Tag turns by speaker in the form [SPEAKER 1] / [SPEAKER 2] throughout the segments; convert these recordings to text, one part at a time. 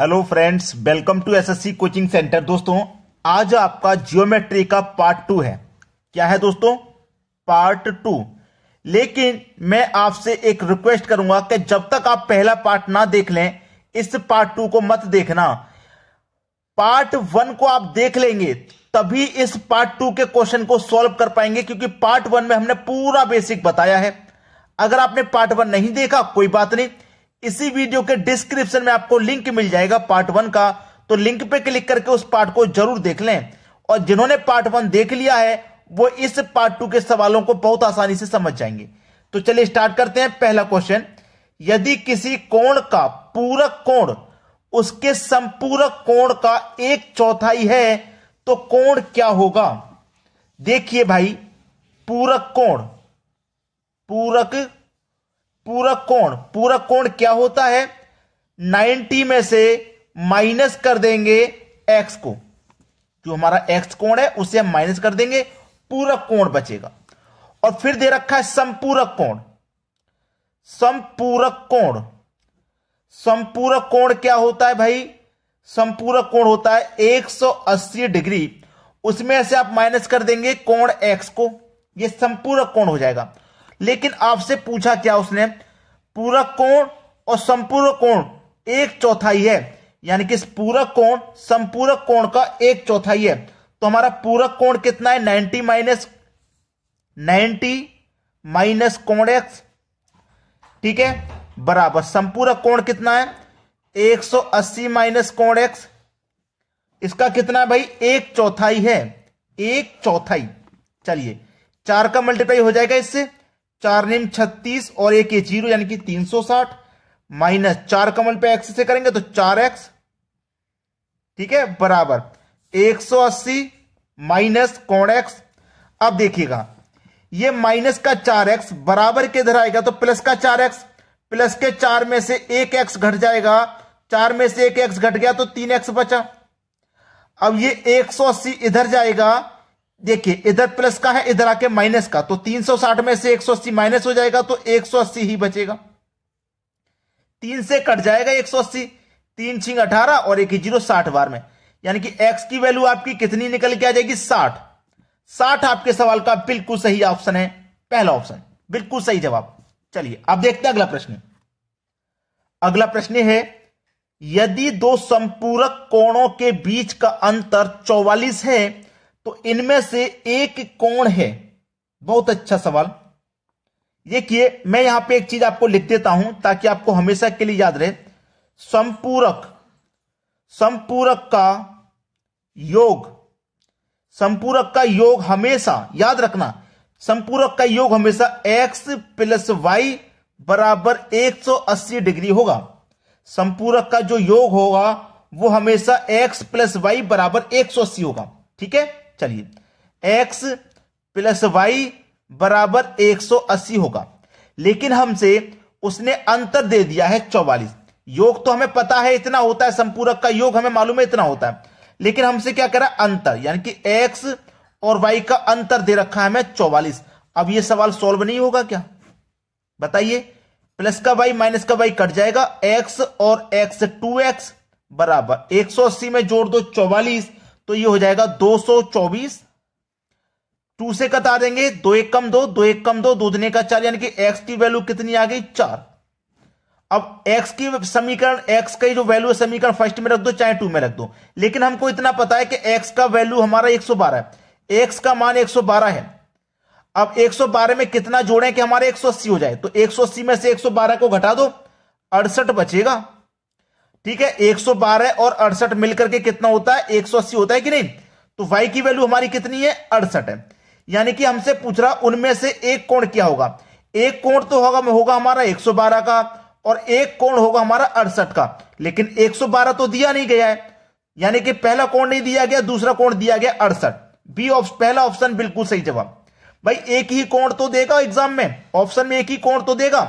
[SPEAKER 1] Hello friends welcome to SSC coaching centre दोस्तों आज आपका जियोमेट्री का पार्ट टू है क्या है दोस्तों पार्ट टू लेकिन मैं आपसे एक रिक्वेस्ट करूंगा कि जब तक आप पहला पार्ट ना देख लें इस पार्ट टू को मत देखना पार्ट वन को आप देख लेंगे तभी इस पार्ट टू के क्वेश्चन को सॉल्व कर पाएंगे क्योंकि पार्ट वन में हमने पूरा बेसिक बताया है अगर आपने पार्ट वन नहीं देखा कोई बात नहीं इसी वीडियो के डिस्क्रिप्शन में आपको लिंक मिल जाएगा पार्ट वन का तो लिंक पे क्लिक करके उस पार्ट को जरूर देख लें और जिन्होंने पार्ट वन देख लिया है वो इस पार्ट टू के सवालों को बहुत आसानी से समझ जाएंगे तो चलिए स्टार्ट करते हैं पहला क्वेश्चन यदि किसी कोण का पूरक कोण उसके संपूरक कोण का एक चौथाई है तो कोण क्या होगा देखिए भाई पूरक कोण पूरक पूरक कोण पूरक कोण क्या होता है 90 में से माइनस कर देंगे x को जो हमारा x कोण है उसे हम माइनस कर देंगे पूरक कोण बचेगा और फिर दे रखा है संपूरक कोण संपूरक कोण संपूरक कोण क्या होता है भाई संपूरक कोण होता है 180 डिग्री उसमें से आप माइनस कर देंगे कोण x को यह संपूरक कोण हो जाएगा लेकिन आपसे पूछा क्या उसने पूरक कोण और संपूर्ण कोण एक चौथाई है यानी कि पूरक कोण संपूरक कोण का एक चौथाई है तो हमारा पूरक कोण कितना है नाइन्टी माइनस नाइन्टी माइनस कोण एक्स ठीक है बराबर संपूरक कोण कितना है 180 माइनस कोण एक्स इसका कितना है भाई एक चौथाई है एक चौथाई चलिए चार का मल्टीप्लाई हो जाएगा इससे चार निम छत्तीस और एक ये जीरो यानी कि तीन सौ साठ माइनस चार कमल पे एक्स से करेंगे तो चार एक्स ठीक है बराबर एक सौ अस्सी माइनस कौन एक्स अब देखिएगा ये माइनस का चार एक्स बराबर के इधर आएगा तो प्लस का चार एक्स प्लस के चार में से एक एक्स घट जाएगा चार में से एक एक्स घट गया तो तीन एक्स बचा अब ये एक सौ अस्सी इधर जाएगा देखिए इधर प्लस का है इधर आके माइनस का तो 360 में से 180 माइनस हो जाएगा तो 180 ही बचेगा तीन से कट जाएगा 180 तीन छिंग अठारह और एक ही जीरो साठ बार में यानी कि एक्स की वैल्यू आपकी कितनी निकल के आ जाएगी साठ साठ आपके सवाल का बिल्कुल सही ऑप्शन है पहला ऑप्शन बिल्कुल सही जवाब चलिए अब देखते हैं अगला प्रश्न अगला प्रश्न है यदि दो संपूरक कोणों के बीच का अंतर 44 है तो इनमें से एक कौन है बहुत अच्छा सवाल देखिए मैं यहां पे एक चीज आपको लिख देता हूं ताकि आपको हमेशा के लिए याद रहे संपूरक संपूरक का योग संपूरक का योग हमेशा याद रखना संपूरक का योग हमेशा x प्लस वाई बराबर 180 डिग्री होगा संपूरक का जो योग होगा वो हमेशा x प्लस वाई बराबर 180 होगा ठीक है चलिए एक्स प्लस वाई बराबर 180 होगा लेकिन हमसे उसने अंतर दे दिया है 44 योग तो हमें पता है इतना होता है संपूरक का योग हमें मालूम है इतना होता है लेकिन हमसे क्या करा अंतर यानी कि एक्स और वाई का अंतर दे रखा है हमें 44 अब ये सवाल सॉल्व नहीं होगा क्या बताइए प्लस का वाई माइनस का वाई कट जाएगा एक्स और एक्स टू एक्स बराबर एक में जोड़ दो चौवालीस तो ये हो जाएगा 224 टू से कटा देंगे दो एक कम दो दो एक कम दो दो दिन का चार यानी कि एक्स की वैल्यू कितनी आ गई चार अब एक्स की समीकरण एक्स का जो वैल्यू है समीकरण फर्स्ट में रख दो चाहे टू में रख दो लेकिन हमको इतना पता है कि एक्स का वैल्यू हमारा 112 है एक्स का मान 112 है अब 112 में कितना जोड़े कि हमारे 180 हो जाए तो 180 में से 112 को घटा दो अड़सठ बचेगा ठीक है 112 और अड़सठ मिलकर के कितना होता है 180 होता है कि नहीं तो y की वैल्यू हमारी कितनी है अड़सठ है यानी कि हमसे पूछ रहा उनमें से एक कोण क्या होगा एक कोण तो होगा होगा हमारा 112 का और एक कोण होगा हमारा अड़सठ का लेकिन 112 तो दिया नहीं गया है यानी कि पहला कोण नहीं दिया गया दूसरा कोण दिया गया अड़सठ बी ऑप्शन पहला ऑप्शन बिल्कुल सही जवाब भाई एक ही कोण तो देगा एग्जाम में ऑप्शन में एक ही कोण तो देगा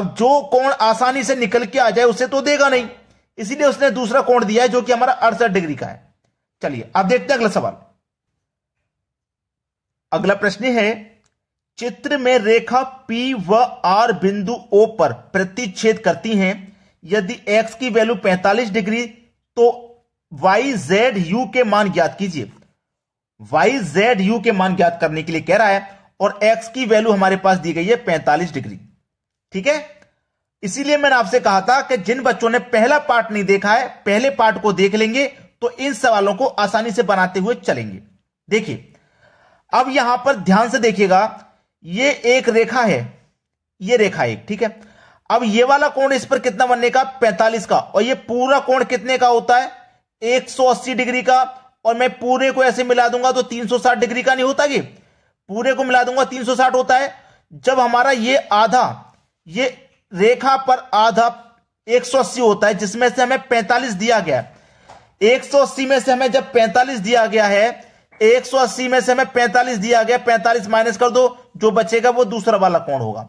[SPEAKER 1] अब जो कोण आसानी से निकल के आ जाए उसे तो देगा नहीं इसीलिए उसने दूसरा कोण दिया है जो कि हमारा अड़सठ डिग्री का है चलिए अब देखते हैं अगला सवाल अगला प्रश्न है चित्र में रेखा P व R बिंदु O पर प्रतिच्छेद करती हैं यदि X की वैल्यू 45 डिग्री तो Y Z U के मान ज्ञात कीजिए Y Z U के मान ज्ञात करने के लिए कह रहा है और X की वैल्यू हमारे पास दी गई है 45 डिग्री ठीक है इसीलिए मैंने आपसे कहा था कि जिन बच्चों ने पहला पार्ट नहीं देखा है पहले पार्ट को देख लेंगे तो इन सवालों को आसानी से बनाते हुए चलेंगे देखिए अब यहां पर ध्यान से देखिएगा ये एक रेखा है ये रेखा एक ठीक है अब ये वाला कोण इस पर कितना बनने का 45 का और ये पूरा कोण कितने का होता है 180 डिग्री का और मैं पूरे को ऐसे मिला दूंगा तो 360 डिग्री का नहीं होता कि पूरे को मिला दूंगा 360 होता है जब हमारा ये आधा ये रेखा पर आधा 180 होता है जिसमें से हमें 45 दिया गया है 180 में से हमें जब 45 दिया गया है 180 में से हमें 45 दिया गया 45 माइनस कर दो जो बचेगा वो दूसरा वाला कौन होगा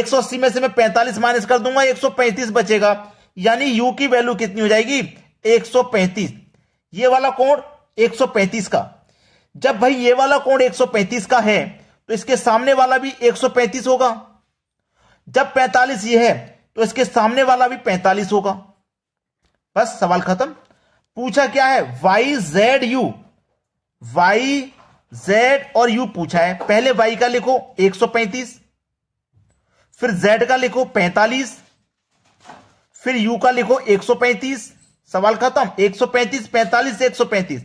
[SPEAKER 1] 180 में से मैं 45 माइनस कर दूंगा 135 बचेगा यानी यू की वैल्यू कितनी हो जाएगी 135 ये वाला कोण 135 का जब भाई ये वाला कोण 135 का है तो इसके सामने वाला भी 135 होगा जब पैंतालीस ये है तो इसके सामने वाला भी पैंतालीस होगा बस सवाल खत्म पूछा क्या है Y Z U Y Z और यू पूछा है पहले वाई का लिखो 135 फिर जेड का लिखो 45 फिर यू का लिखो 135 सवाल खत्म 135 45 135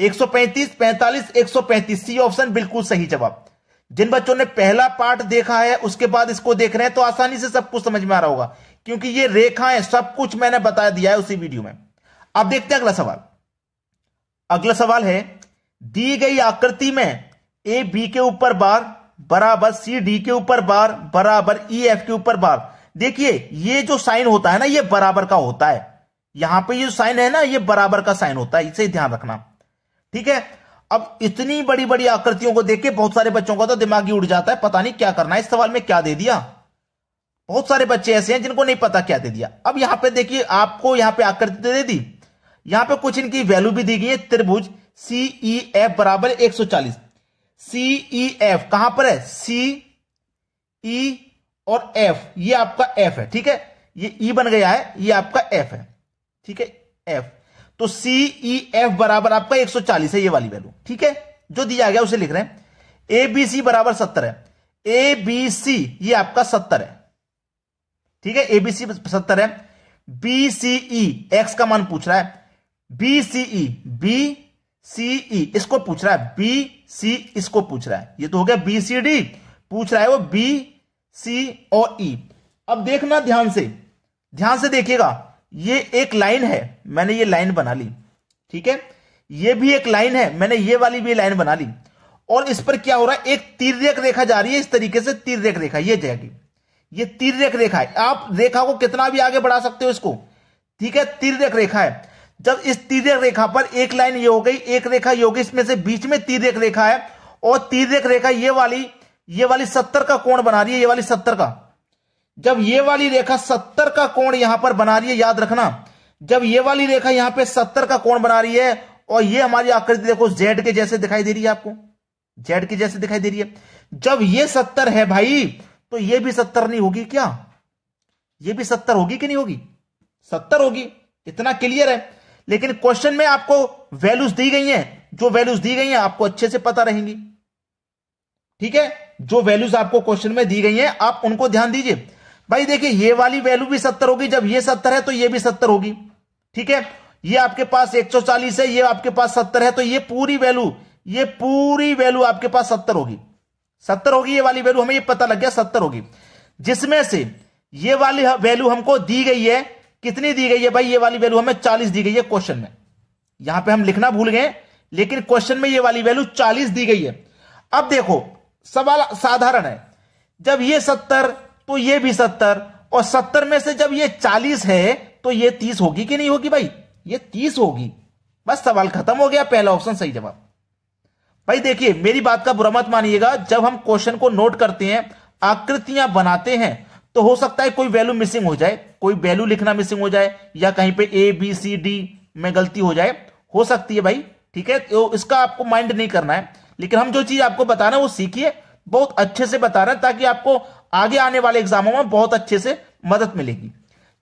[SPEAKER 1] 135 45 135 सी ऑप्शन बिल्कुल सही जवाब जिन बच्चों ने पहला पार्ट देखा है उसके बाद इसको देख रहे हैं तो आसानी से सब कुछ समझ में आ रहा होगा क्योंकि ये रेखाएं सब कुछ मैंने बता दिया है उसी वीडियो में अब देखते हैं अगला सवाल अगला सवाल है दी गई आकृति में ए बी के ऊपर बार बराबर सी डी के ऊपर बार बराबर ई एफ के ऊपर बार देखिए ये जो साइन होता है ना ये बराबर का होता है यहां पे ये साइन है ना ये बराबर का साइन होता है इसे ध्यान रखना ठीक है अब इतनी बड़ी बड़ी आकृतियों को देख के बहुत सारे बच्चों का तो दिमाग ही उड़ जाता है पता नहीं क्या करना है इस सवाल में क्या दे दिया बहुत सारे बच्चे ऐसे हैं जिनको नहीं पता क्या दे दिया अब यहां पे देखिए आपको यहां पे आकृति तो दे दी यहां पे कुछ इनकी वैल्यू भी दी गई है त्रिभुज सीई एफ e बराबर एक सौ चालीस सीई एफ e कहां पर है सी ई e और एफ ये आपका एफ है ठीक है ये ई बन गया है ये आपका एफ है ठीक है एफ तो सीई एफ e, बराबर आपका 140 है ये वाली वैल्यू ठीक है जो दिया गया उसे लिख रहे हैं ए बी सी बराबर सत्तर है ए बी सी ये आपका सत्तर है ठीक है ए बी सी सत्तर है बी ई एक्स का मान पूछ रहा है बी ई बी सीई इसको पूछ रहा है बी सी इसको पूछ रहा है ये तो हो गया बी सी डी पूछ रहा है वो बी सी और ई e। अब देखना ध्यान से ध्यान से देखिएगा ये एक लाइन है मैंने ये लाइन बना ली ठीक है ये भी एक लाइन है मैंने ये वाली भी लाइन बना ली और इस पर क्या हो रहा है एक रेख रेखा जा रही है इस तरीके से तीर रेख रेखा ये जाएगी ये रेख रेखा है आप रेखा को कितना भी आगे बढ़ा सकते हो इसको ठीक है तीर रेख रेखा है जब इस रेख रेखा पर एक लाइन ये हो गई एक रेखा ये हो गई इसमें से बीच में तीर रेख रेखा है और तीर रेख रेखा ये वाली ये वाली सत्तर का कोण बना रही है ये वाली सत्तर का जब ये वाली रेखा सत्तर का कोण यहां पर बना रही है याद रखना जब ये वाली रेखा यहां पे सत्तर का कोण बना रही है और ये हमारी आकृति देखो जेड के जैसे दिखाई दे रही है आपको जेड के जैसे दिखाई दे रही है जब ये सत्तर है भाई तो ये भी सत्तर नहीं होगी क्या ये भी सत्तर होगी कि नहीं होगी सत्तर होगी इतना क्लियर है लेकिन क्वेश्चन में आपको वैल्यूज दी गई हैं जो वैल्यूज दी गई हैं आपको अच्छे से पता रहेंगी ठीक है जो वैल्यूज आपको क्वेश्चन में दी गई हैं आप उनको ध्यान दीजिए भाई देखिए ये वाली वैल्यू भी सत्तर होगी जब ये सत्तर है तो ये भी सत्तर होगी ठीक है ये आपके पास एक सौ चालीस है ये आपके पास सत्तर है तो ये पूरी वैल्यू ये पूरी वैल्यू आपके पास सत्तर होगी सत्तर होगी ये वाली वैल्यू हमें ये पता लग गया सत्तर होगी जिसमें से ये वाली वैल्यू हमको दी गई है कितनी दी गई है भाई ये वाली वैल्यू हमें चालीस दी गई है क्वेश्चन में यहां पर हम लिखना भूल गए लेकिन क्वेश्चन में ये वाली वैल्यू चालीस दी गई है अब देखो सवाल साधारण है जब ये सत्तर तो ये भी सत्तर और सत्तर में से जब ये चालीस है तो ये तीस होगी कि नहीं होगी भाई ये तीस होगी बस सवाल खत्म हो गया पहला ऑप्शन सही जवाब भाई देखिए मेरी बात का बुरा मत मानिएगा जब हम क्वेश्चन को नोट करते हैं आकृतियां बनाते हैं तो हो सकता है कोई वैल्यू मिसिंग हो जाए कोई वैल्यू लिखना मिसिंग हो जाए या कहीं पे ए बी सी डी में गलती हो जाए हो सकती है भाई ठीक है तो इसका आपको माइंड नहीं करना है लेकिन हम जो चीज आपको बता रहे हैं वो सीखिए बहुत अच्छे से बता रहे हैं ताकि आपको आगे आने वाले एग्जामों में बहुत अच्छे से मदद मिलेगी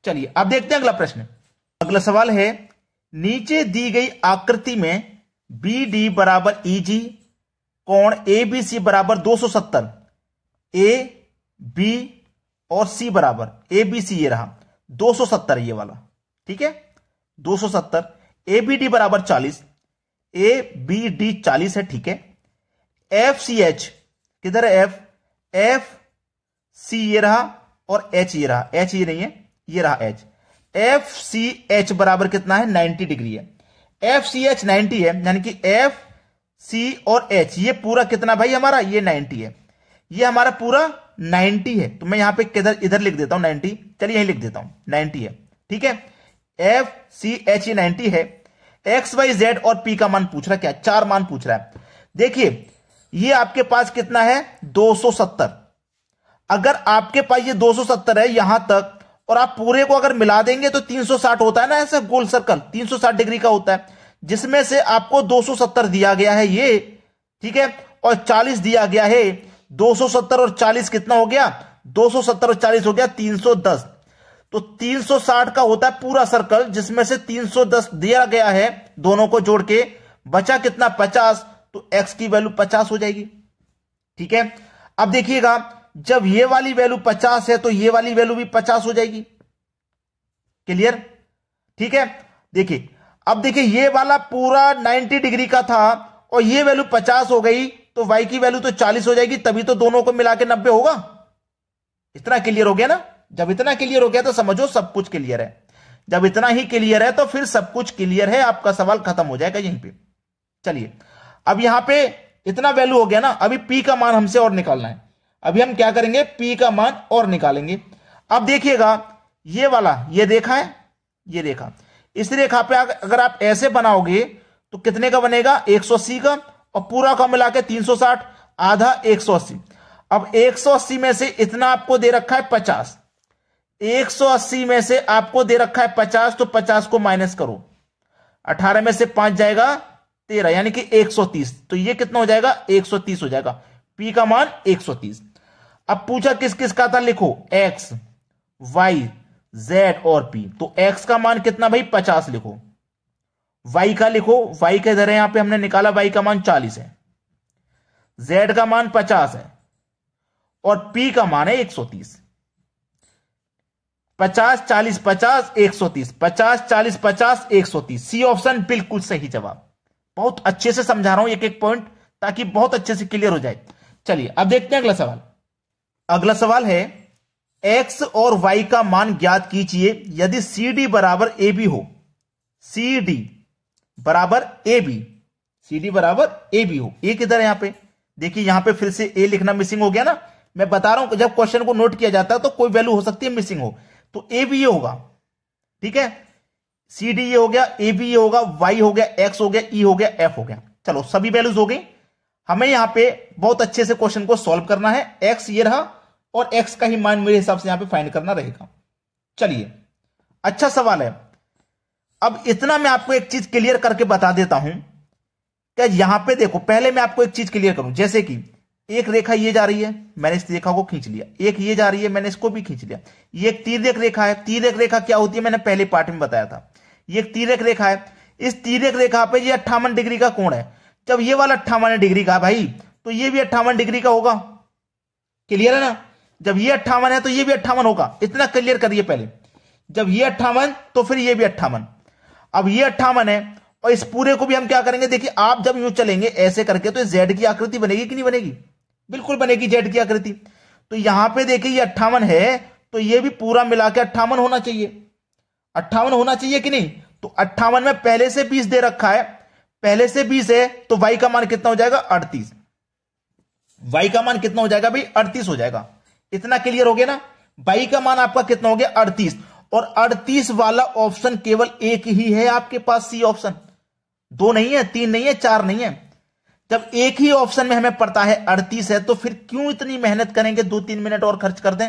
[SPEAKER 1] चलिए अब देखते हैं अगला प्रश्न अगला सवाल है नीचे दी गई आकृति में बी डी बराबर ई जी कौन ए बी सी बराबर दो सौ सत्तर ए बी और सी बराबर ए बी सी ये रहा दो सौ सत्तर ये वाला ठीक है दो सौ सत्तर ए बी डी बराबर चालीस ए बी डी चालीस है ठीक है एफ सी एच किधर है एफ एफ सी ये रहा और एच ये रहा एच ये नहीं है ये रहा एच एफ सी एच बराबर कितना है 90 डिग्री है एफ सी एच नाइनटी है यानी कि एफ सी और एच ये पूरा कितना भाई हमारा ये 90 है ये हमारा पूरा 90 है तो मैं यहां पे किधर इधर लिख देता हूं 90 चलिए यहीं लिख देता हूं 90 है ठीक है एफ सी एच ये 90 है एक्स वाई जेड और पी का मान पूछ रहा क्या चार मान पूछ रहा है देखिए ये आपके पास कितना है सत्तर अगर आपके पास ये 270 है यहां तक और आप पूरे को अगर मिला देंगे तो 360 होता है ना ऐसे गोल सर्कल 360 डिग्री का होता है जिसमें से आपको 270 दिया गया है ये ठीक है और 40 दिया गया है 270 और 40 कितना हो गया 270 और 40 हो गया 310 तो 360 का होता है पूरा सर्कल जिसमें से 310 दिया गया है दोनों को जोड़ के बचा कितना 50 तो x की वैल्यू 50 हो जाएगी ठीक है अब देखिएगा जब ये वाली वैल्यू पचास है तो ये वाली वैल्यू भी पचास हो जाएगी क्लियर ठीक है देखिए अब देखिए ये वाला पूरा 90 डिग्री का था और ये वैल्यू 50 हो गई तो वाई की वैल्यू तो 40 हो जाएगी तभी तो दोनों को मिला के नब्बे होगा इतना क्लियर हो गया ना जब इतना क्लियर हो गया तो समझो सब कुछ क्लियर है जब इतना ही क्लियर है तो फिर सब कुछ क्लियर है आपका सवाल खत्म हो जाएगा यहीं पे चलिए अब यहां पे इतना वैल्यू हो गया ना अभी पी का मान हमसे और निकालना है अभी हम क्या करेंगे पी का मान और निकालेंगे अब देखिएगा ये वाला ये देखा है ये देखा इस रेखा पे अगर आप ऐसे बनाओगे तो कितने का बनेगा 180 का और पूरा का मिला के 360 आधा 180 अब 180 में से इतना आपको दे रखा है 50 180 में से आपको दे रखा है 50 तो 50 को माइनस करो 18 में से 5 जाएगा 13 यानी कि 130 तो ये कितना हो जाएगा 130 हो जाएगा पी का मान 130 अब पूछा किस किस का था लिखो एक्स वाई जेड और पी तो एक्स का मान कितना भाई पचास लिखो वाई का लिखो वाई के जरा यहां पे हमने निकाला वाई का मान चालीस है जेड का मान पचास है और पी का मान है एक सौ तीस पचास चालीस पचास एक सौ तीस पचास चालीस पचास एक सौ तीस सी ऑप्शन बिल्कुल सही जवाब बहुत अच्छे से समझा रहा हूं एक एक पॉइंट ताकि बहुत अच्छे से क्लियर हो जाए चलिए अब देखते हैं अगला सवाल अगला सवाल है एक्स और वाई का मान ज्ञात कीजिए यदि सी डी बराबर ए बी हो सी डी बराबर ए बी सी डी बराबर ए बी हो ए किधर है यहां पे देखिए यहां पे फिर से ए लिखना मिसिंग हो गया ना मैं बता रहा हूं जब क्वेश्चन को नोट किया जाता है तो कोई वैल्यू हो सकती है मिसिंग हो तो ए बी ये होगा ठीक है सी डी ये हो गया ए बी ये होगा वाई हो गया एक्स हो गया ई e हो गया एफ हो गया चलो सभी वैल्यूज हो गई हमें यहां पे बहुत अच्छे से क्वेश्चन को सॉल्व करना है एक्स ये रहा और एक्स का ही मान मेरे हिसाब से यहां पे फाइंड करना रहेगा चलिए अच्छा सवाल है अब इतना मैं आपको एक चीज क्लियर करके बता देता हूं क्या यहां पे देखो पहले मैं आपको एक चीज क्लियर करूं जैसे कि एक रेखा ये जा रही है मैंने इस रेखा को खींच लिया एक ये जा रही है मैंने इसको भी खींच लिया ये एक तीर्यक रेखा है एक रेखा क्या होती है मैंने पहले पार्ट में बताया था ये एक तीर्यक रेखा है इस एक रेखा पे ये अट्ठावन डिग्री का कोण है जब ये वाला अट्ठावन डिग्री का भाई तो ये भी अट्ठावन डिग्री का होगा क्लियर है ना जब ये अट्ठावन है तो ये भी अट्ठावन होगा इतना क्लियर करिए पहले जब ये अट्ठावन तो फिर ये भी अट्ठावन अब ये अट्ठावन है और इस पूरे को भी हम क्या करेंगे देखिए आप जब यू चलेंगे ऐसे करके तो जेड की आकृति बनेगी कि नहीं बनेगी बिल्कुल बनेगी जेड की आकृति तो यहां पे देखिए ये अट्ठावन है तो ये भी पूरा मिला के अट्ठावन होना चाहिए अट्ठावन होना चाहिए कि नहीं तो अट्ठावन में पहले से बीस दे रखा है पहले से बीस है तो वाई का मान कितना हो जाएगा अड़तीस वाई का मान कितना हो जाएगा भाई अड़तीस हो जाएगा इतना क्लियर हो गया ना बाई का मान आपका कितना हो गया अड़तीस और अड़तीस वाला ऑप्शन केवल एक ही है आपके पास सी ऑप्शन दो नहीं है तीन नहीं है चार नहीं है जब एक ही ऑप्शन में हमें पड़ता है अड़तीस है तो फिर क्यों इतनी मेहनत करेंगे दो तीन मिनट और खर्च कर दें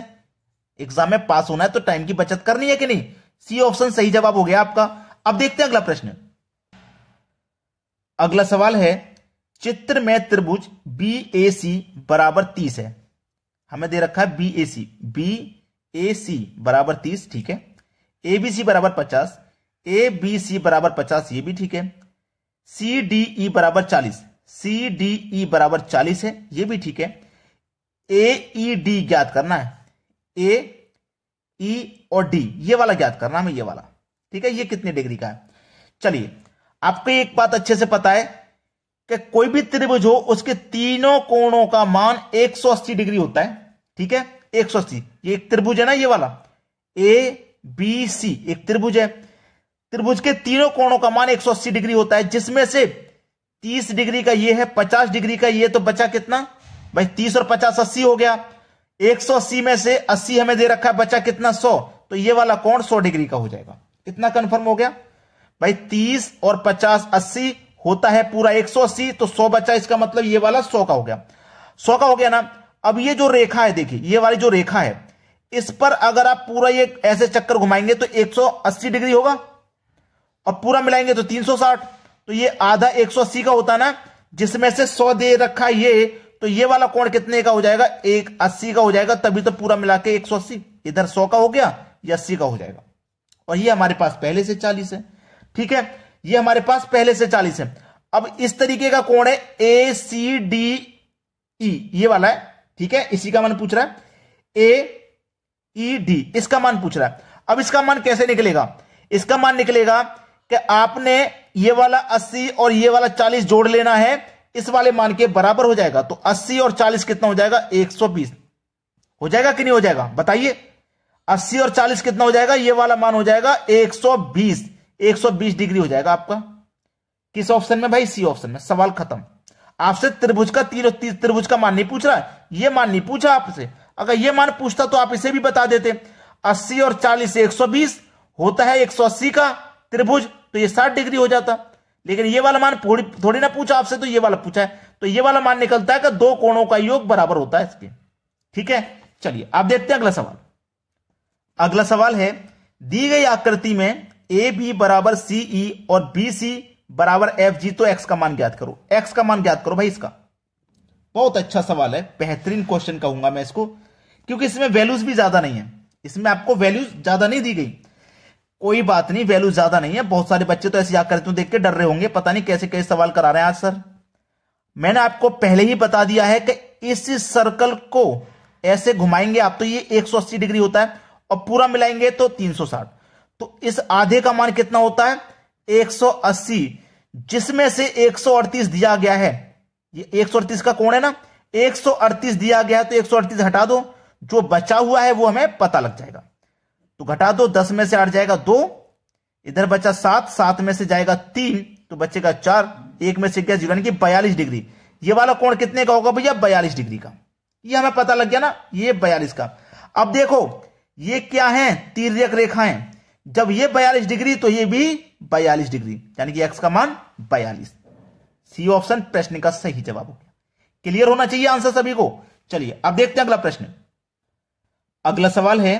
[SPEAKER 1] एग्जाम में पास होना है तो टाइम की बचत करनी है कि नहीं सी ऑप्शन सही जवाब हो गया आपका अब देखते हैं अगला प्रश्न अगला सवाल है चित्र में त्रिभुज बी ए सी बराबर तीस है हमें दे रखा है बी ए सी बी ए सी बराबर तीस ठीक है ए बी सी बराबर पचास ए बी सी बराबर पचास ये भी ठीक है सी डी ई बराबर चालीस सी डी ई बराबर चालीस है ये भी ठीक है ए ई डी ज्ञात करना है ए ई e और डी ये वाला ज्ञात करना हमें ये वाला ठीक है ये कितने डिग्री का है चलिए आपको एक बात अच्छे से पता है कि कोई भी त्रिभुज हो उसके तीनों कोणों का मान 180 डिग्री होता है ठीक है एक सौ अस्सी ये एक त्रिभुज है ना ये वाला ए बी सी एक त्रिभुज है त्रिभुज के तीनों कोणों का मान एक सौ अस्सी डिग्री होता है जिसमें से तीस डिग्री का ये है पचास डिग्री का ये तो बचा कितना भाई तीस और पचास अस्सी हो गया एक सौ अस्सी में से अस्सी हमें दे रखा है बचा कितना सौ तो ये वाला कोण सौ डिग्री का हो जाएगा कितना कंफर्म हो गया भाई तीस और पचास अस्सी होता है पूरा एक सौ अस्सी तो सौ बचा इसका मतलब ये वाला सौ का हो गया सौ का हो गया ना अब ये जो रेखा है देखिए ये वाली जो रेखा है इस पर अगर आप पूरा ये ऐसे चक्कर घुमाएंगे तो 180 डिग्री होगा और पूरा मिलाएंगे तो 360 तो ये आधा 180 का होता ना जिसमें से 100 दे रखा ये तो ये वाला कोण कितने का हो जाएगा एक अस्सी का हो जाएगा तभी तो पूरा मिला के एक इधर सौ का हो गया या अस्सी का हो जाएगा और ये हमारे पास पहले से चालीस है ठीक है ये हमारे पास पहले से चालीस है अब इस तरीके का कोण है ए सी डी ई ये वाला है ठीक है इसी का मान पूछ रहा है ए डी e, इसका मान पूछ रहा है अब इसका मान कैसे निकलेगा इसका मान निकलेगा कि आपने ये वाला 80 और ये वाला 40 जोड़ लेना है इस वाले मान के बराबर हो जाएगा तो 80 और 40 कितना हो जाएगा 120 हो जाएगा कि नहीं हो जाएगा बताइए 80 और 40 कितना हो जाएगा ये वाला मान हो जाएगा 120 120 डिग्री हो जाएगा आपका किस ऑप्शन में भाई सी ऑप्शन में सवाल खत्म आपसे त्रिभुज का तीन त्रिभुज का मान नहीं पूछ रहा है ये मान नहीं पूछा आपसे अगर ये मान पूछता तो आप इसे भी बता देते अस्सी और चालीस एक सौ बीस होता है एक सौ अस्सी का त्रिभुज तो ये 60 डिग्री हो जाता लेकिन ये वाला मान थोड़ी ना पूछा आपसे तो ये वाला पूछा है तो ये वाला मान निकलता है कि दो कोणों का योग बराबर होता है इसके ठीक है चलिए आप देखते हैं अगला सवाल अगला सवाल है दी गई आकृति में ए बी बराबर सीई e और बी सी बराबर एफ जी तो एक्स का मान ज्ञात करो एक्स का मान ज्ञात करो भाई इसका बहुत अच्छा सवाल है बेहतरीन क्वेश्चन कहूंगा मैं इसको क्योंकि इसमें वैल्यूज भी ज्यादा नहीं है इसमें आपको वैल्यूज ज्यादा नहीं दी गई कोई बात नहीं वैल्यू ज्यादा नहीं है बहुत सारे बच्चे तो ऐसे याद करते हो देख के डर रहे होंगे पता नहीं कैसे कैसे सवाल करा रहे हैं आज सर मैंने आपको पहले ही बता दिया है कि इस सर्कल को ऐसे घुमाएंगे आप तो ये 180 डिग्री होता है और पूरा मिलाएंगे तो 360 तो इस आधे का मान कितना होता है 180 जिसमें से 138 दिया गया है ये 138 का कोण है ना 138 दिया गया तो 138 हटा दो जो बचा हुआ है वो हमें पता लग जाएगा तो घटा दो दस में से हट जाएगा दो इधर बचा सात सात में से जाएगा तीन तो बचेगा चार एक में से क्या जीवन यानी कि बयालीस डिग्री ये वाला कोण कितने का होगा भैया बयालीस डिग्री का ये हमें पता लग गया ना ये बयालीस का अब देखो ये क्या है तीर्यक रेखाएं जब ये बयालीस डिग्री तो ये भी बयालीस डिग्री यानी कि एक्स का मान बयालीस सी ऑप्शन प्रश्न का सही जवाब हो गया क्लियर होना चाहिए आंसर सभी को चलिए अब देखते हैं अगला प्रश्न अगला सवाल है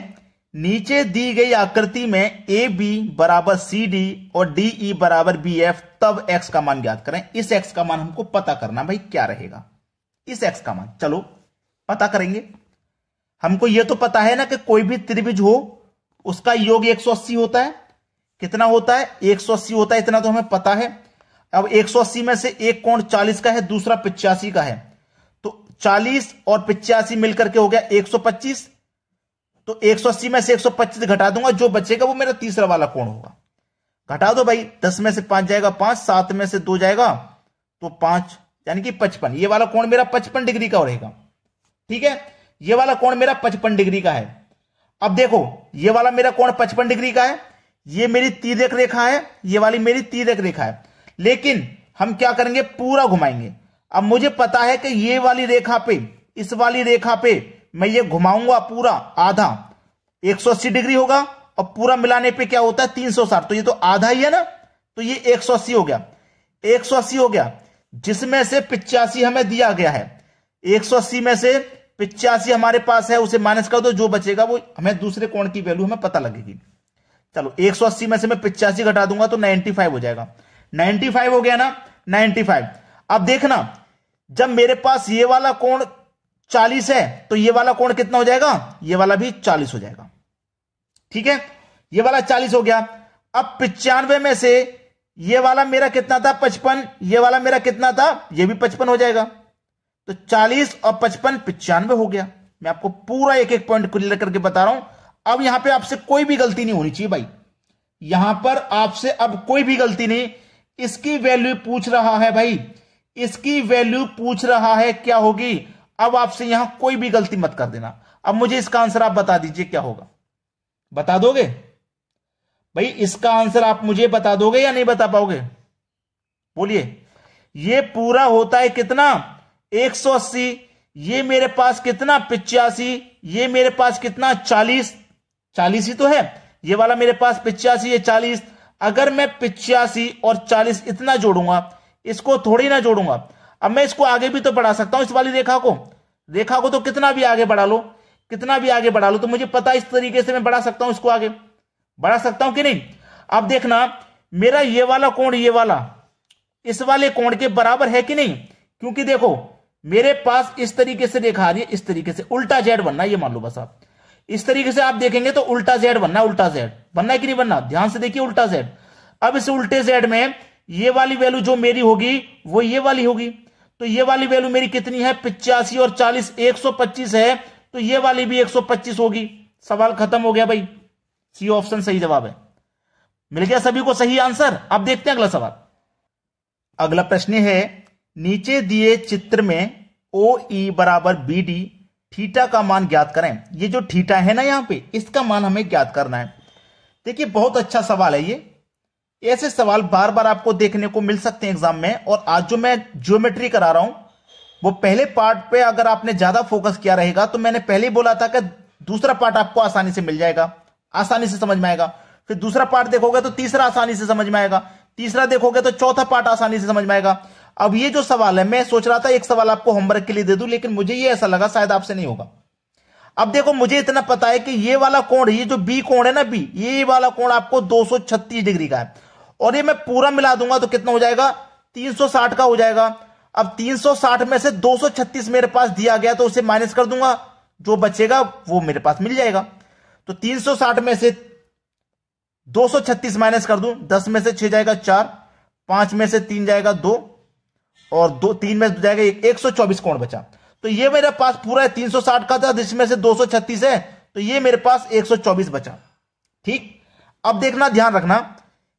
[SPEAKER 1] नीचे दी गई आकृति में ए बी बराबर सी डी और डी ई e बराबर बी एफ तब एक्स का मान ज्ञात करें इस एक्स का मान हमको पता करना भाई क्या रहेगा इस एक्स का मान चलो पता करेंगे हमको यह तो पता है ना कि कोई भी त्रिभुज हो उसका योग 180 होता है कितना होता है 180 होता है इतना तो हमें पता है अब 180 में से एक कोण 40 का है दूसरा पिचासी का है तो 40 और पिचासी मिलकर के हो गया 125 तो 180 में से 125 घटा दूंगा जो बचेगा वो मेरा तीसरा वाला कोण होगा घटा दो भाई दस में से पांच जाएगा पांच सात में से दो जाएगा तो पांच यानी कि पचपन ये वाला कोण मेरा पचपन डिग्री का रहेगा ठीक है ये वाला कोण मेरा पचपन डिग्री का है अब देखो ये वाला मेरा कोण पचपन डिग्री का है ये मेरी तीरक रेखा है ये वाली मेरी तीरक रेखा है लेकिन हम क्या करेंगे पूरा घुमाएंगे अब मुझे पता है कि ये वाली रेखा पे इस वाली रेखा पे मैं ये घुमाऊंगा पूरा आधा 180 डिग्री होगा और पूरा मिलाने पे क्या होता है तीन तो ये तो आधा ही है ना तो ये 180 हो गया 180 हो गया जिसमें से पिचासी हमें दिया गया है 180 में से पिचासी हमारे पास है उसे माइनस कर दो जो बचेगा वो हमें दूसरे कोण की वैल्यू हमें पता लगेगी चलो एक में से मैं पिचासी घटा दूंगा तो 95 हो जाएगा 95 हो गया ना 95 अब देखना जब मेरे पास ये वाला कोण 40 है तो ये वाला कोण कितना हो जाएगा ये वाला भी 40 हो जाएगा ठीक है ये वाला 40 हो गया अब पिचानवे में से ये वाला मेरा कितना था पचपन ये वाला मेरा कितना था ये भी पचपन हो जाएगा तो 40 और पचपन पिचानवे हो गया मैं आपको पूरा एक एक पॉइंट क्लियर करके बता रहा हूं अब यहां पे आपसे कोई भी गलती नहीं होनी चाहिए भाई यहां पर आपसे अब कोई भी गलती नहीं इसकी वैल्यू पूछ रहा है भाई इसकी वैल्यू पूछ रहा है क्या होगी अब आपसे यहां कोई भी गलती मत कर देना अब मुझे इसका आंसर आप बता दीजिए क्या होगा बता दोगे भाई इसका आंसर आप मुझे बता दोगे या नहीं बता पाओगे बोलिए ये पूरा होता है कितना 180 ये मेरे पास कितना पिचासी ये मेरे पास कितना 40 40 ही तो है ये वाला मेरे पास पिचासी ये अगर मैं पिचासी और चालीस इतना जोड़ूंगा इसको थोड़ी ना जोड़ूंगा अब मैं इसको आगे भी तो बढ़ा सकता हूं इस वाली रेखा को रेखा को तो कितना भी आगे बढ़ा लो कितना भी आगे बढ़ा लो तो मुझे पता इस तरीके से मैं बढ़ा सकता हूं इसको आगे बढ़ा सकता हूं कि नहीं अब देखना मेरा ये वाला कोण ये वाला इस वाले कोण के बराबर है कि नहीं क्योंकि देखो मेरे पास इस तरीके से रेखा आ रही है इस तरीके से उल्टा जेड बनना ये मान लो बस आप इस तरीके से आप देखेंगे तो उल्टा जेड बनना उल्टा जेड बनना कि नहीं बनना ध्यान से देखिए उल्टा जेड अब इस उल्टे जेड में ये वाली वैल्यू जो मेरी होगी वो ये वाली होगी तो ये वाली वैल्यू मेरी कितनी है पिचासी और चालीस एक सौ पच्चीस है तो ये वाली भी एक सौ पच्चीस होगी सवाल खत्म हो गया भाई सी ऑप्शन सही जवाब है मिल गया सभी को सही आंसर अब देखते हैं अगला सवाल अगला प्रश्न है नीचे दिए चित्र में ओ ई e बराबर बी डी थीटा का मान ज्ञात करें ये जो थीटा है ना यहाँ पे इसका मान हमें ज्ञात करना है देखिए बहुत अच्छा सवाल है ये ऐसे सवाल बार बार आपको देखने को मिल सकते हैं एग्जाम में और आज जो मैं ज्योमेट्री करा रहा हूं वो पहले पार्ट पे अगर आपने ज्यादा फोकस किया रहेगा तो मैंने पहले ही बोला था कि दूसरा पार्ट आपको आसानी से मिल जाएगा आसानी से समझ में आएगा फिर दूसरा पार्ट देखोगे तो तीसरा आसानी से समझ में आएगा तीसरा देखोगे तो चौथा पार्ट आसानी से समझ में आएगा अब ये जो सवाल है मैं सोच रहा था एक सवाल आपको होमवर्क के लिए दे दू लेकिन मुझे ये ऐसा लगा शायद आपसे नहीं होगा अब देखो मुझे इतना पता है कि ये वाला कोण ये जो बी कोण है ना बी ये वाला कोण आपको 236 डिग्री का है और ये मैं पूरा मिला दूंगा तो कितना हो जाएगा 360 का हो जाएगा अब 360 में से 236 मेरे पास दिया गया तो उसे माइनस कर दूंगा जो बचेगा वो मेरे पास मिल जाएगा तो 360 में से 236 माइनस कर दूं 10 में से 6 जाएगा 4 5 में से 3 जाएगा दो और दो तीन में तो जाएगा एक सौ चौबीस कौन बचा तो ये मेरे पास पूरा है तीन सौ साठ का था जिसमें से दो सौ छत्तीस है तो ये मेरे पास एक सौ चौबीस बचा ठीक अब देखना ध्यान रखना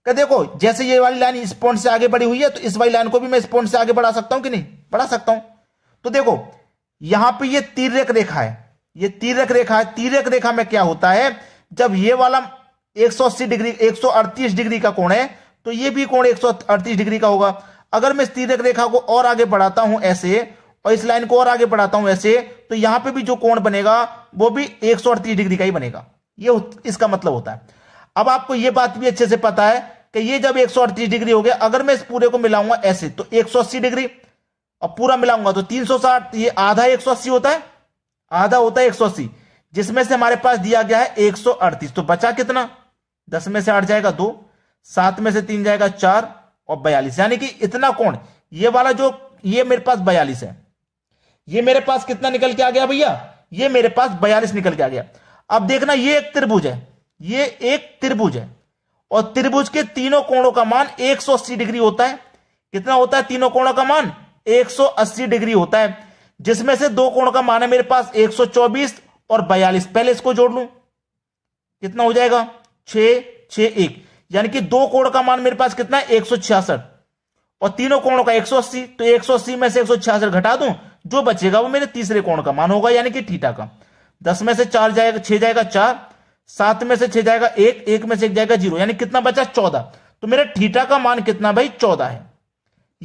[SPEAKER 1] क्या देखो जैसे ये वाली लाइन इस पॉइंट से आगे बढ़ी हुई है तो इस वाली लाइन को भी मैं इस पॉइंट से आगे बढ़ा सकता हूं कि नहीं बढ़ा सकता हूं तो देखो यहां पे ये तीर्यक रेखा है ये तीर्यक रेखा है तीर्यक रेखा में क्या होता है जब ये वाला 180 डिग्री 138 डिग्री का कोण है तो ये भी कोण 138 डिग्री का होगा अगर मैं इस तिरक रेखा को और आगे बढ़ाता हूं ऐसे और इस लाइन को और आगे बढ़ाता हूं ऐसे तो यहां पे भी जो कोण बनेगा वो भी एक डिग्री का ही बनेगा ये इसका मतलब होता है अब आपको ये बात भी अच्छे से पता है कि ये जब एक डिग्री हो गया अगर मैं इस पूरे को मिलाऊंगा ऐसे तो एक डिग्री और पूरा मिलाऊंगा तो तीन ये आधा एक होता है आधा होता है एक जिसमें से हमारे पास दिया गया है एक तो बचा कितना दस में से आठ जाएगा दो सात में से तीन जाएगा चार और बयालीस यानी कि इतना कोण ये वाला जो ये मेरे पास बयालीस है ये मेरे पास कितना निकल के आ गया भैया ये मेरे पास बयालीस निकल के आ गया अब देखना ये एक त्रिभुज है ये एक त्रिभुज है और त्रिभुज के तीनों कोणों का मान 180 डिग्री होता है कितना होता है तीनों कोणों का मान 180 डिग्री होता है जिसमें से दो कोणों का मान है मेरे पास 124 और 42 पहले इसको जोड़ लू कितना हो जाएगा छ छ एक यानी कि दो कोण का मान मेरे पास कितना है एक और तीनों कोणों का 180 तो 180 में से एक घटा दूं जो बचेगा वो मेरे तीसरे कोण का मान होगा यानी कि थीटा का दस में से चार जाएगा छह जाएगा चार सात में से छह जाएगा एक एक में से एक जाएगा जीरो यानी कितना बचा चौदह तो मेरा थीटा का मान कितना भाई चौदह है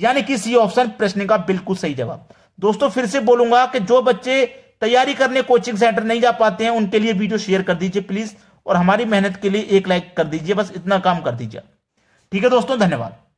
[SPEAKER 1] यानी कि सी ऑप्शन प्रश्न का बिल्कुल सही जवाब दोस्तों फिर से बोलूंगा कि जो बच्चे तैयारी करने कोचिंग सेंटर नहीं जा पाते हैं उनके लिए वीडियो शेयर कर दीजिए प्लीज और हमारी मेहनत के लिए एक लाइक कर दीजिए बस इतना काम कर दीजिए ठीक है दोस्तों धन्यवाद